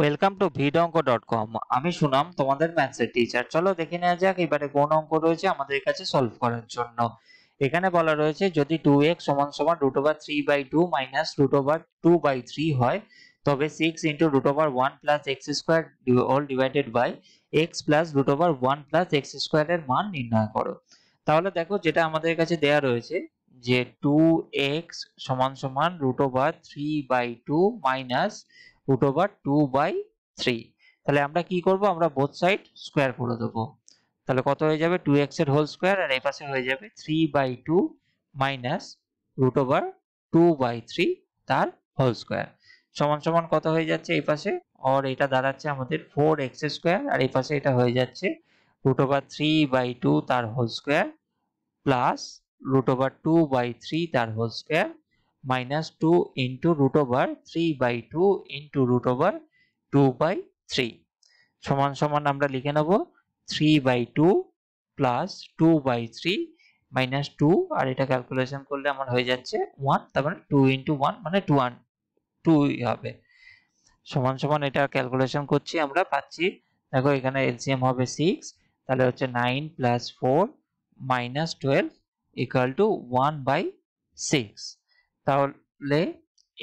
welcome to অঙ্ক dot com আমি সুনাম তোমাদের ম্যাথসের টিচার চলো দেখে নেওয়া যাক এবারে কোন অঙ্ক রয়েছে আমাদের কাছে সলভ করার জন্য এখানে বলা রয়েছে যদি টু এক্স সমান সমান root over three by two minus root over two by three হয় তবে six into root over one plus x square all divided by x plus root over one plus x স্কোয়ারের মান নির্ণয় করো তাহলে দেখো যেটা আমাদের কাছে দেয়া রয়েছে যে টু এক্স সমান সমান root over three by two minus root over two by three তাহলে আমরা কি করব আমরা বোথ সাইড স্কোয়ার করে দেবো তাহলে কত হয়ে যাবে টু এক্স এর হোল স্কোয়ার আর এই পাশে হয়ে যাবে three by two minus root over two by three তার হোল স্কোয়ার সমান সমান কত হয়ে যাচ্ছে এই পাশে অর এটা দাঁড়াচ্ছে আমাদের ফোর এক্স স্কোয়ার আর এই পাশে এটা হয়ে যাচ্ছে root over three by two তার whole square plus root over two by three তার whole square minus 2 into root over 3 by 2 into root over 2 by 3 সমান সমান আমরা লিখে নেব 3 by 2 plus 2 by 3 minus 2 আর এটা ক্যালকুলেশন করলে আমার হয়ে যাচ্ছে 1 তারপরে মানে 2 into 1 মানে 2 2 হবে সমান সমান এটা ক্যালকুলেশন করছি আমরা পাচ্ছি দেখো এখানে এলসিএম হবে 6 তাহলে হচ্ছে 9 plus 4 minus twelve equal to 1 by 6 তাহলে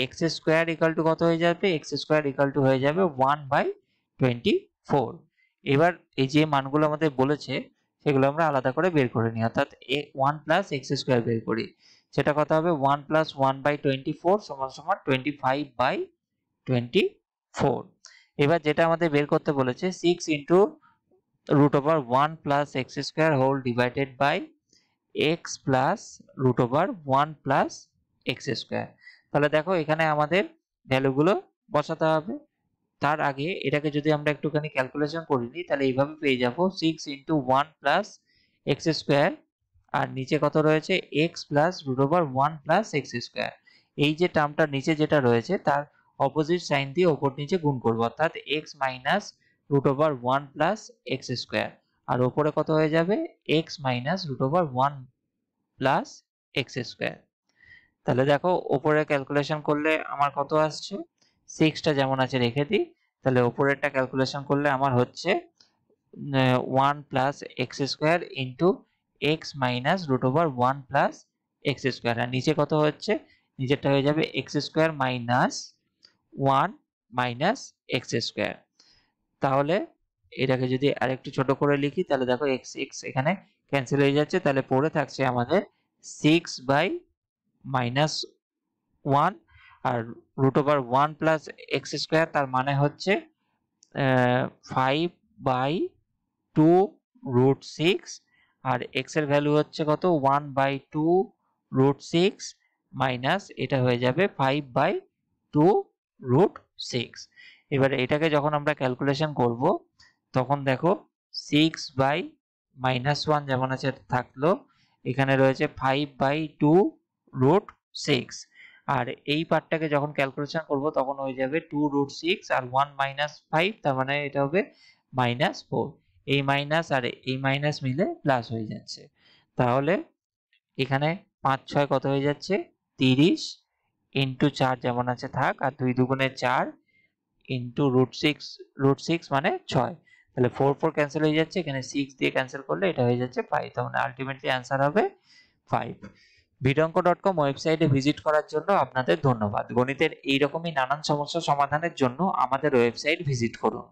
এক্স স্কোয়ার ইকাল টু কত হয়ে যাবে এক্স স্কোয়ার ইকাল টু হয়ে যাবে ওয়ান বাই টোয়েন্টি ফোর এবার এই যে মানগুলো আমাদের বলেছে সেগুলো আমরা আলাদা করে বের করে নিই অর্থাৎ এ ওয়ান প্লাস এক্স স্কোয়ার বের করি সেটা কত হবে one plus one by twenty four সমান সমান twenty five by twenty four এবার যেটা আমাদের বের করতে বলেছে six into root over one plus x square whole divided by x plus root over one plus x square তাহলে দেখো এখানে আমাদের ভ্যালুগুলো বসাতে হবে তার আগে এটাকে যদি আমরা একটুখানি ক্যালকুলেশন করে নিই তাহলে এইভাবে পেয়ে যাব six into one plus x square আর নিচে কত রয়েছে x plus root over one plus x square এই যে টার্মটার নিচে যেটা রয়েছে তার অপোজিট সাইন দিয়ে ওপর নিচে গুণ করবো অর্থাৎ x minus root over one plus x square আর ওপরে কত হয়ে যাবে x minus root over one plus x square তাহলে দেখো ওপরে ক্যালকুলেশন করলে আমার কত আসছে সিক্সটা যেমন আছে রেখে দিই তাহলে ওপরেরটা ক্যালকুলেশন করলে আমার হচ্ছে one plus x square into x minus root over one plus x square আর নিচে কত হচ্ছে নিচেরটা হয়ে যাবে x square minus one minus x square তাহলে এটাকে যদি আরেকটু ছোট করে লিখি তাহলে দেখো এক্স এক্স এখানে ক্যান্সেল হয়ে যাচ্ছে তাহলে পড়ে থাকছে আমাদের সিক্স বাই মাইনাস ওয়ান আর root over one plus x square তার মানে হচ্ছে five by two root six আর এক্স এর ভ্যালু হচ্ছে কত one by two root six minus এটা হয়ে যাবে five by two root six এবারে এটাকে যখন আমরা ক্যালকুলেশন করব তখন দেখো সিক্স বাই মাইনাস ওয়ান যেমন আছে থাকলো এখানে রয়েছে five by two root six আর এই পার্টটাকে যখন ক্যালকুলেশন করব তখন হয়ে যাবে টু রুট সিক্স আর ওয়ান মাইনাস ফাইভ তার মানে এটা হবে মাইনাস ফোর এই মাইনাস আর এই মাইনাস মিলে প্লাস হয়ে যাচ্ছে তাহলে এখানে পাঁচ ছয় কত হয়ে যাচ্ছে তিরিশ ইন্টু চার যেমন আছে থাক আর দুই দুগুণে চার into root six root six মানে ছয় তাহলে ফোর ফোর ক্যান্সেল হয়ে যাচ্ছে এখানে সিক্স দিয়ে ক্যান্সেল করলে এটা হয়ে যাচ্ছে ফাইভ তার মানে আলটিমেটলি অ্যান্সার হবে ফাইভ ভিডঙ্ক ডট কম ওয়েবসাইটে ভিজিট করার জন্য আপনাদের ধন্যবাদ গণিতের এইরকমই নানান সমস্যা সমাধানের জন্য আমাদের ওয়েবসাইট ভিজিট করুন